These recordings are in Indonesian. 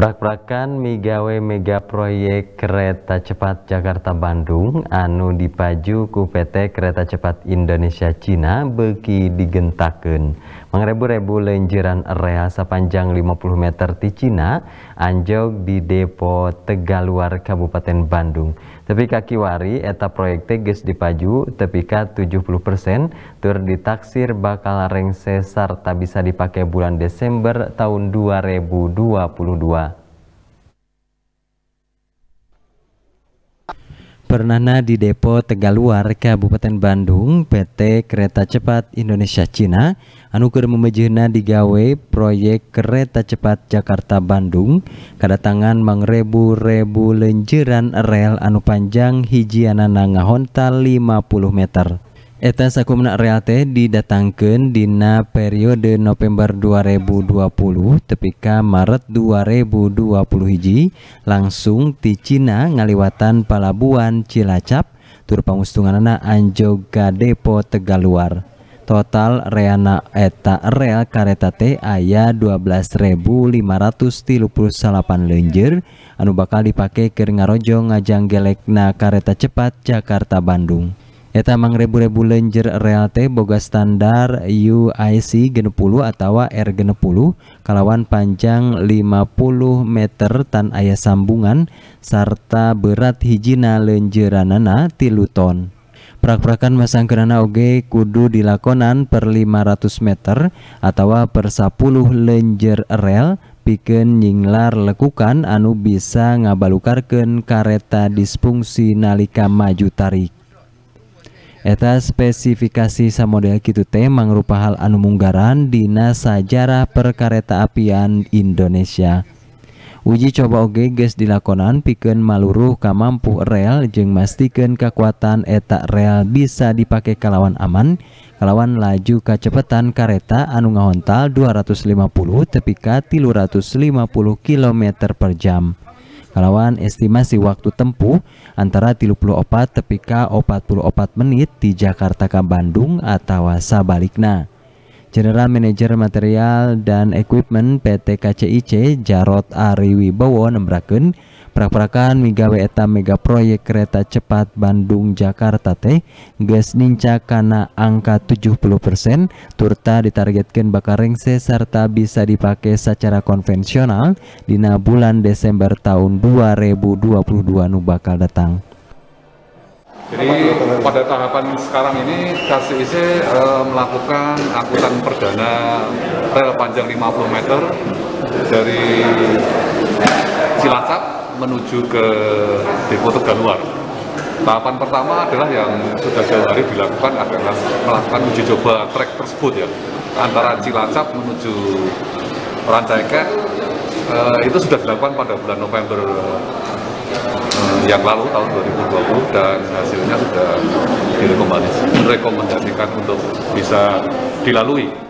Prak-prakan megawe mega proyek kereta cepat Jakarta Bandung anu dipaju ku PT Kereta Cepat Indonesia Cina beki digentaken. Mangrebu-rebu lenjeran area sepanjang 50 meter di Cina anjog di depo Tegaluar Kabupaten Bandung. Tapi kaki wari eta proyek teges dipaju ka 70% tur ditaksir bakal reng sesar tak bisa dipakai bulan Desember tahun 2022. Pernana di Depo Tegaluar, Kabupaten Bandung, PT Kereta Cepat Indonesia Cina, anuker memejina digawe proyek Kereta Cepat Jakarta Bandung, kedatangan mangrebu-rebu lenjeran rel anu panjang hijianana lima 50 meter. eta Sakumen Reate didatanangkan periode November 2020 tepi Maret 2020 hiji langsung di Cina ngaliwatan Palabhan Cilacap Turpangustunganana Anjoga Depot Tegalluar. Total Reana Etta Re Kareta T aya Rp 12.530pan leer, anu bakal dipakai Kiring Ngrojo ngajanggelek na karreta Cepat Jakarta Bandung. Eta mangrebu-rebu lenjer realte boga standar UIC genepuluh atau R genepuluh kalawan panjang 50 meter tan ayah sambungan serta berat hijina lenjeranana tilu ton. Prak-prakan masang kerana oge kudu dilakonan per 500 meter atau per 10 lenjer rel piken nyinglar lekukan anu bisa ngabalukarkan kareta disfungsi nalika maju tarik. Eta spesifikasi samodel kitu teh mangrupa hal anu munggaran dina sajarah perkareta apian Indonesia. Uji coba oge geus dilakonan pikeun maluruh ka mampu rel jeung mastikeun kekuatan eta rel bisa dipake kalawan aman, kalawan laju kecepatan kareta anu ngahontal 250 tepika 350 km per jam kalawan estimasi waktu tempuh antara 34 ka 44 menit di Jakarta ke Bandung atau sabalikna. General Manager Material dan Equipment PT KCIC Jarot Ariwibowo nembrakeun prak-prakan migawe eta mega proyek kereta cepat Bandung Jakarta teh gas ninca karena angka 70% turta ditargetkan bakal rengse serta bisa dipakai secara konvensional dina bulan Desember tahun 2022 nu bakal datang. Jadi pada tahapan sekarang ini KCIC e, eh, melakukan angkutan perdana rel panjang 50 meter dari Cilacap menuju ke depo Luar. Tahapan pertama adalah yang sudah jauh hari dilakukan adalah melakukan uji coba trek tersebut ya antara Cilacap menuju Rancaikek eh, itu sudah dilakukan pada bulan November eh, yang lalu tahun 2020 dan hasilnya sudah direkomendasikan untuk bisa dilalui.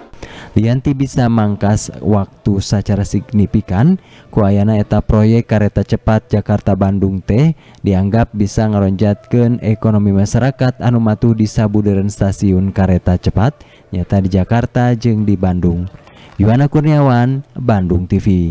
Lianti bisa mangkas waktu secara signifikan kuayana eta proyek kereta cepat Jakarta Bandung teh dianggap bisa ngeronjatkan ekonomi masyarakat anumatu di sabuderen stasiun kereta cepat nyata di Jakarta jeng di Bandung Yuwana Kurniawan Bandung TV